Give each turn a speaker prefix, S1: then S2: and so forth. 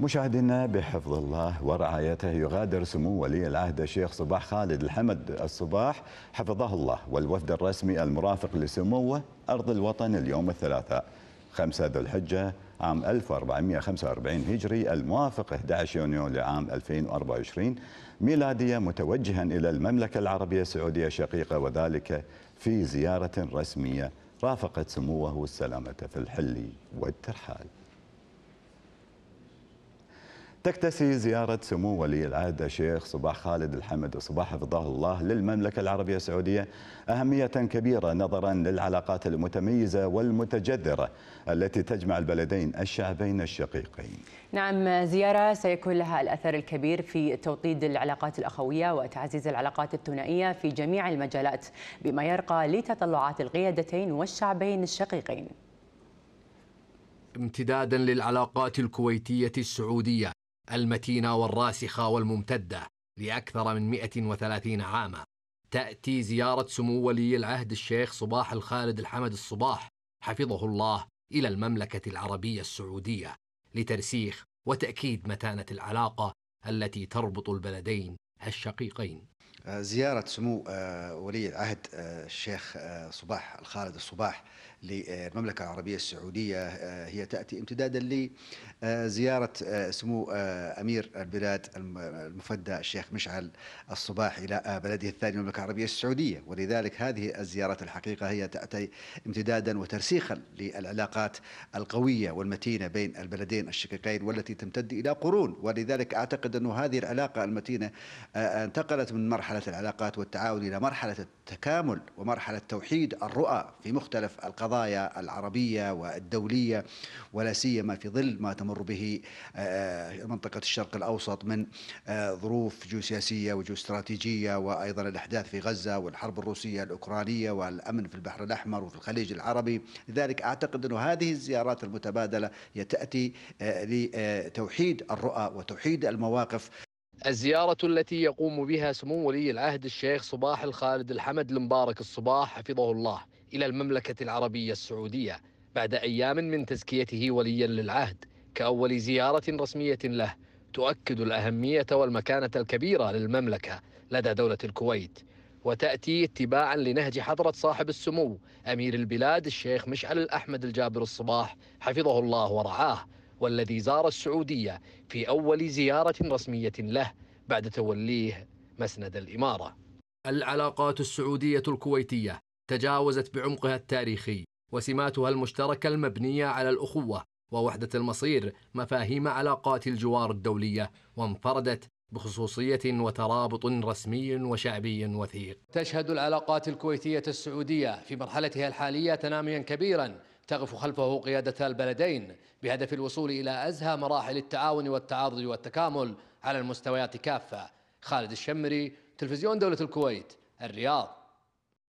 S1: مشاهدينا بحفظ الله ورعايته يغادر سمو ولي العهد الشيخ صباح خالد الحمد الصباح حفظه الله والوفد الرسمي المرافق لسموه أرض الوطن اليوم الثلاثاء 5 ذو الحجة عام 1445 هجري الموافق 11 يونيو لعام 2024 ميلادية متوجها إلى المملكة العربية السعودية الشقيقة وذلك في زيارة رسمية رافقت سموه السلامة في الحل والترحال تكتسي زيارة سمو ولي العهد الشيخ صباح خالد الحمد وصباح حفظه الله للمملكة العربية السعودية أهمية كبيرة نظرا للعلاقات المتميزة والمتجذرة التي تجمع البلدين الشعبين الشقيقين نعم زيارة سيكون لها الأثر الكبير في توطيد العلاقات الأخوية وتعزيز العلاقات الثنائية في جميع المجالات بما يرقى لتطلعات القيادتين والشعبين الشقيقين
S2: امتدادا للعلاقات الكويتية السعودية المتينة والراسخة والممتدة لأكثر من 130 عاما تأتي زيارة سمو ولي العهد الشيخ صباح الخالد الحمد الصباح حفظه الله إلى المملكة العربية السعودية لترسيخ وتأكيد متانة العلاقة التي تربط البلدين الشقيقين
S3: آه، زيارة سمو آه، ولي العهد آه، الشيخ صباح الخالد الصباح للمملكة العربية السعودية هي تأتي امتدادا لزيارة سمو أمير البلاد المفدى الشيخ مشعل الصباح إلى بلده الثاني المملكة العربية السعودية ولذلك هذه الزيارات الحقيقة هي تأتي امتدادا وترسيخا للعلاقات القوية والمتينة بين البلدين الشقيقين والتي تمتد إلى قرون ولذلك أعتقد أن هذه العلاقة المتينة انتقلت من مرحلة العلاقات والتعاون إلى مرحلة التكامل ومرحلة توحيد الرؤى في مختلف القضايا العربية والدولية ولا سيما في ظل ما تمر به آه، منطقة الشرق الأوسط من آه، ظروف جيوسياسية وجيوستراتيجية وأيضا الأحداث في غزة والحرب الروسية الأوكرانية والأمن في البحر الأحمر وفي الخليج العربي لذلك أعتقد أن هذه الزيارات المتبادلة تأتي آه، لتوحيد الرؤى وتوحيد المواقف الزيارة التي
S2: يقوم بها سمو ولي العهد الشيخ صباح الخالد الحمد المبارك الصباح حفظه الله إلى المملكة العربية السعودية بعد أيام من تزكيته وليا للعهد كأول زيارة رسمية له تؤكد الأهمية والمكانة الكبيرة للمملكة لدى دولة الكويت وتأتي اتباعا لنهج حضرة صاحب السمو أمير البلاد الشيخ مشعل الأحمد الجابر الصباح حفظه الله ورعاه والذي زار السعودية في أول زيارة رسمية له بعد توليه مسند الإمارة العلاقات السعودية الكويتية تجاوزت بعمقها التاريخي وسماتها المشتركة المبنية على الأخوة ووحدة المصير مفاهيم علاقات الجوار الدولية وانفردت بخصوصية وترابط رسمي وشعبي وثيق. تشهد العلاقات الكويتية السعودية في مرحلتها الحالية تناميا كبيرا تقف خلفه قيادة البلدين بهدف الوصول إلى أزهى مراحل التعاون والتعاضد والتكامل على المستويات كافة خالد الشمري تلفزيون دولة الكويت الرياض